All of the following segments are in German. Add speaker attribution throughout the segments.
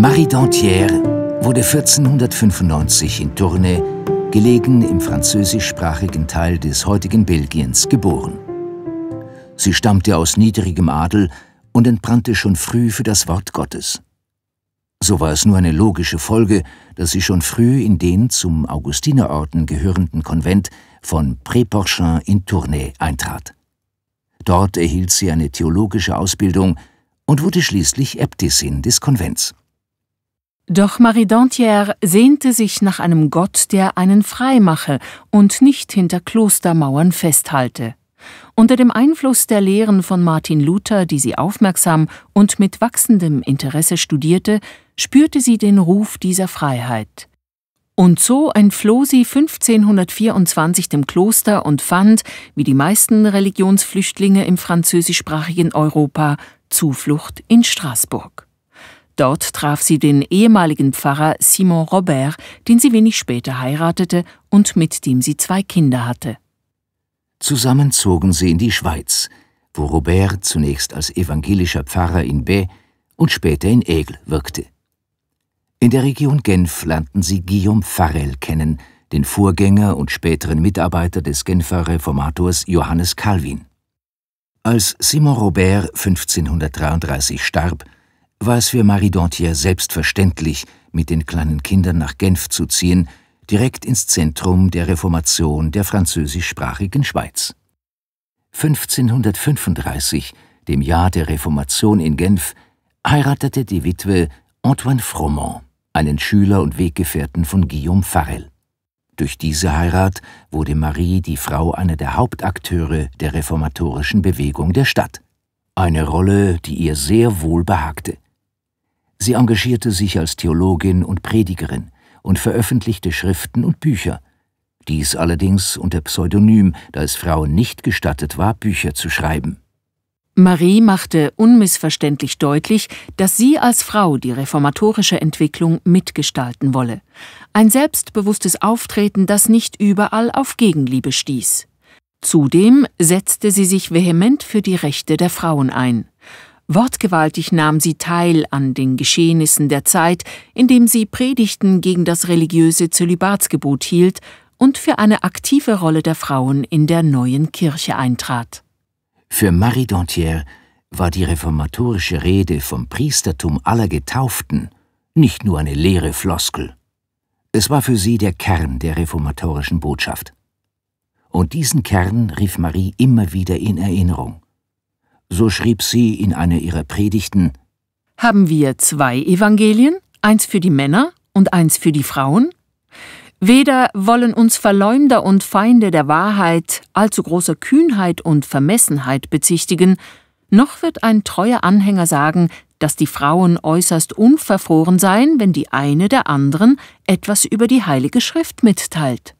Speaker 1: Marie Dantière wurde 1495 in Tournai, gelegen im französischsprachigen Teil des heutigen Belgiens, geboren. Sie stammte aus niedrigem Adel und entbrannte schon früh für das Wort Gottes. So war es nur eine logische Folge, dass sie schon früh in den zum Augustinerorden gehörenden Konvent von Préporchin in Tournai eintrat. Dort erhielt sie eine theologische Ausbildung und wurde schließlich Äbtissin des Konvents.
Speaker 2: Doch Marie Dantière sehnte sich nach einem Gott, der einen frei mache und nicht hinter Klostermauern festhalte. Unter dem Einfluss der Lehren von Martin Luther, die sie aufmerksam und mit wachsendem Interesse studierte, spürte sie den Ruf dieser Freiheit. Und so entfloh sie 1524 dem Kloster und fand, wie die meisten Religionsflüchtlinge im französischsprachigen Europa, Zuflucht in Straßburg. Dort traf sie den ehemaligen Pfarrer Simon Robert, den sie wenig später heiratete und mit dem sie zwei Kinder hatte.
Speaker 1: Zusammen zogen sie in die Schweiz, wo Robert zunächst als evangelischer Pfarrer in Baie und später in Aigle wirkte. In der Region Genf lernten sie Guillaume Farel kennen, den Vorgänger und späteren Mitarbeiter des Genfer Reformators Johannes Calvin. Als Simon Robert 1533 starb, war es für Marie Dantier selbstverständlich, mit den kleinen Kindern nach Genf zu ziehen, direkt ins Zentrum der Reformation der französischsprachigen Schweiz. 1535, dem Jahr der Reformation in Genf, heiratete die Witwe Antoine Froment, einen Schüler und Weggefährten von Guillaume Farel. Durch diese Heirat wurde Marie die Frau einer der Hauptakteure der reformatorischen Bewegung der Stadt. Eine Rolle, die ihr sehr wohl behagte. Sie engagierte sich als Theologin und Predigerin und veröffentlichte Schriften und Bücher, dies allerdings unter Pseudonym, da es Frauen nicht gestattet war, Bücher zu schreiben.
Speaker 2: Marie machte unmissverständlich deutlich, dass sie als Frau die reformatorische Entwicklung mitgestalten wolle. Ein selbstbewusstes Auftreten, das nicht überall auf Gegenliebe stieß. Zudem setzte sie sich vehement für die Rechte der Frauen ein. Wortgewaltig nahm sie teil an den Geschehnissen der Zeit, indem sie Predigten gegen das religiöse Zölibatsgebot hielt und für eine aktive Rolle der Frauen in der neuen Kirche eintrat.
Speaker 1: Für Marie Dantier war die reformatorische Rede vom Priestertum aller Getauften nicht nur eine leere Floskel. Es war für sie der Kern der reformatorischen Botschaft. Und diesen Kern rief Marie immer wieder in Erinnerung so schrieb sie in einer ihrer Predigten,
Speaker 2: haben wir zwei Evangelien, eins für die Männer und eins für die Frauen? Weder wollen uns Verleumder und Feinde der Wahrheit allzu großer Kühnheit und Vermessenheit bezichtigen, noch wird ein treuer Anhänger sagen, dass die Frauen äußerst unverfroren seien, wenn die eine der anderen etwas über die Heilige Schrift mitteilt.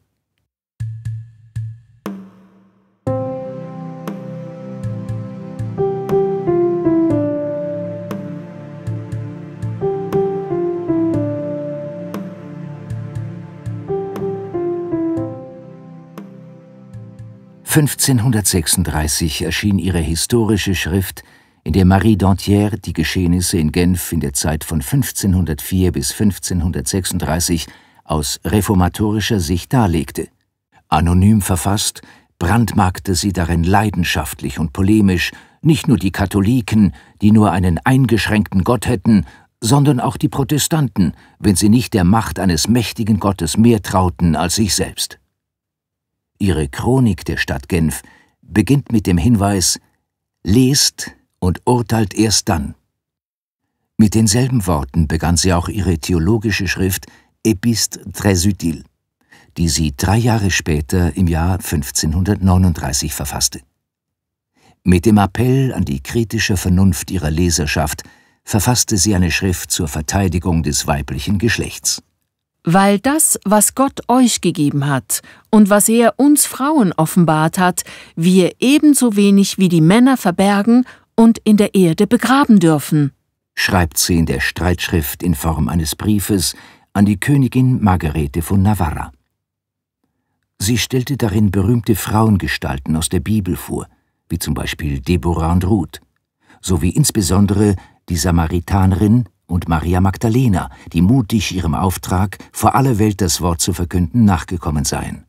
Speaker 1: 1536 erschien ihre historische Schrift, in der Marie Danthière die Geschehnisse in Genf in der Zeit von 1504 bis 1536 aus reformatorischer Sicht darlegte. Anonym verfasst, brandmarkte sie darin leidenschaftlich und polemisch nicht nur die Katholiken, die nur einen eingeschränkten Gott hätten, sondern auch die Protestanten, wenn sie nicht der Macht eines mächtigen Gottes mehr trauten als sich selbst ihre Chronik der Stadt Genf, beginnt mit dem Hinweis Lest und urteilt erst dann. Mit denselben Worten begann sie auch ihre theologische Schrift Epist très utile, die sie drei Jahre später im Jahr 1539 verfasste. Mit dem Appell an die kritische Vernunft ihrer Leserschaft verfasste sie eine Schrift zur Verteidigung des weiblichen Geschlechts
Speaker 2: weil das, was Gott euch gegeben hat und was er uns Frauen offenbart hat, wir ebenso wenig wie die Männer verbergen und in der Erde begraben dürfen.
Speaker 1: Schreibt sie in der Streitschrift in Form eines Briefes an die Königin Margarete von Navarra. Sie stellte darin berühmte Frauengestalten aus der Bibel vor, wie zum Beispiel Deborah und Ruth, sowie insbesondere die Samaritanerin und Maria Magdalena, die mutig ihrem Auftrag, vor aller Welt das Wort zu verkünden, nachgekommen seien.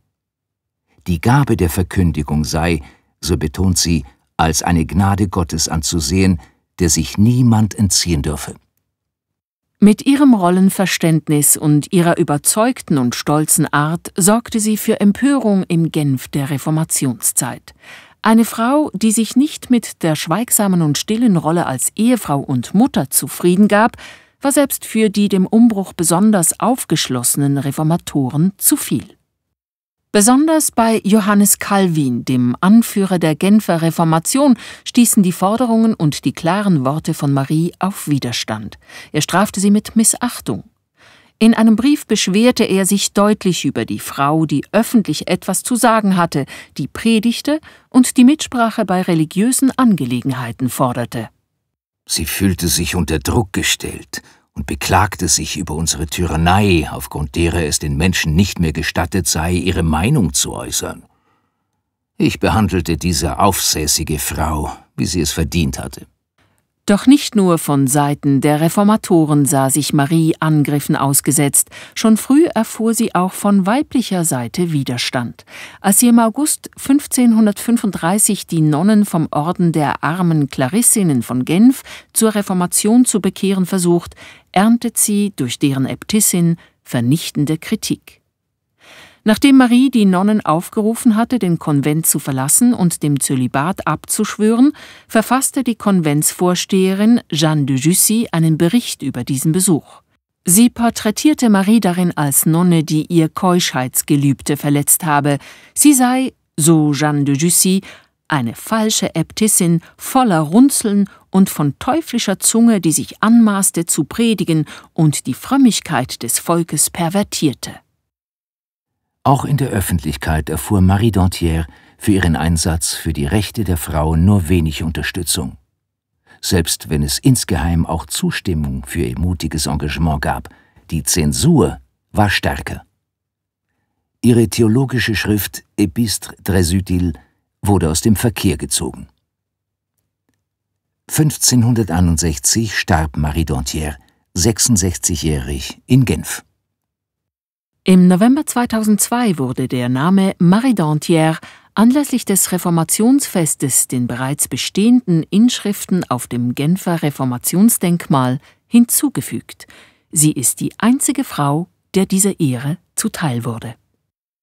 Speaker 1: Die Gabe der Verkündigung sei, so betont sie, als eine Gnade Gottes anzusehen, der sich niemand entziehen dürfe.
Speaker 2: Mit ihrem Rollenverständnis und ihrer überzeugten und stolzen Art sorgte sie für Empörung im Genf der Reformationszeit. Eine Frau, die sich nicht mit der schweigsamen und stillen Rolle als Ehefrau und Mutter zufrieden gab, war selbst für die dem Umbruch besonders aufgeschlossenen Reformatoren zu viel. Besonders bei Johannes Calvin, dem Anführer der Genfer Reformation, stießen die Forderungen und die klaren Worte von Marie auf Widerstand. Er strafte sie mit Missachtung. In einem Brief beschwerte er sich deutlich über die Frau, die öffentlich etwas zu sagen hatte, die predigte und die Mitsprache bei religiösen Angelegenheiten forderte.
Speaker 1: Sie fühlte sich unter Druck gestellt und beklagte sich über unsere Tyrannei, aufgrund derer es den Menschen nicht mehr gestattet sei, ihre Meinung zu äußern. Ich behandelte diese aufsässige Frau, wie sie es verdient hatte.
Speaker 2: Doch nicht nur von Seiten der Reformatoren sah sich Marie Angriffen ausgesetzt, schon früh erfuhr sie auch von weiblicher Seite Widerstand. Als sie im August 1535 die Nonnen vom Orden der armen Klarissinnen von Genf zur Reformation zu bekehren versucht, erntet sie durch deren Äbtissin vernichtende Kritik. Nachdem Marie die Nonnen aufgerufen hatte, den Konvent zu verlassen und dem Zölibat abzuschwören, verfasste die Konventsvorsteherin Jeanne de Jussy einen Bericht über diesen Besuch. Sie porträtierte Marie darin als Nonne, die ihr Keuschheitsgelübde verletzt habe. Sie sei, so Jeanne de Jussy, eine falsche Äbtissin voller Runzeln und von teuflischer Zunge, die sich anmaßte zu predigen und die Frömmigkeit des Volkes pervertierte.
Speaker 1: Auch in der Öffentlichkeit erfuhr Marie Dantier für ihren Einsatz für die Rechte der Frauen nur wenig Unterstützung. Selbst wenn es insgeheim auch Zustimmung für ihr mutiges Engagement gab, die Zensur war stärker. Ihre theologische Schrift Epistre Dresudil wurde aus dem Verkehr gezogen. 1561 starb Marie Dantier, 66-jährig, in Genf.
Speaker 2: Im November 2002 wurde der Name Marie d'Antier anlässlich des Reformationsfestes den bereits bestehenden Inschriften auf dem Genfer Reformationsdenkmal hinzugefügt. Sie ist die einzige Frau, der dieser Ehre zuteil wurde